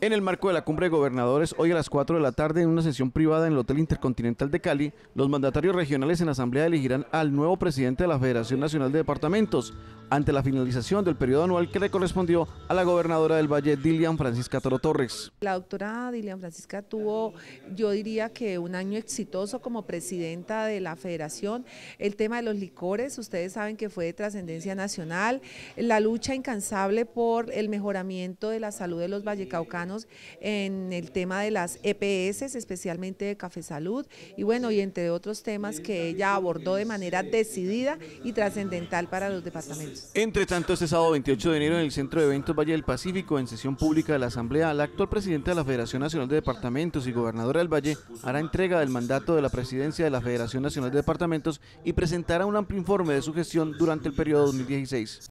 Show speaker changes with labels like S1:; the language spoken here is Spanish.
S1: En el marco de la cumbre de gobernadores, hoy a las 4 de la tarde, en una sesión privada en el Hotel Intercontinental de Cali, los mandatarios regionales en la asamblea elegirán al nuevo presidente de la Federación Nacional de Departamentos, ante la finalización del periodo anual que le correspondió a la gobernadora del Valle, Dilian Francisca Toro Torres.
S2: La doctora Dilian Francisca tuvo, yo diría que un año exitoso como presidenta de la federación. El tema de los licores, ustedes saben que fue de trascendencia nacional. La lucha incansable por el mejoramiento de la salud de los vallecaucanos en el tema de las EPS, especialmente de Café Salud. Y bueno, y entre otros temas que ella abordó de manera decidida y trascendental para los departamentos.
S1: Entre tanto, este sábado 28 de enero en el Centro de Eventos Valle del Pacífico, en sesión pública de la Asamblea, la actual presidenta de la Federación Nacional de Departamentos y gobernadora del Valle hará entrega del mandato de la presidencia de la Federación Nacional de Departamentos y presentará un amplio informe de su gestión durante el periodo 2016.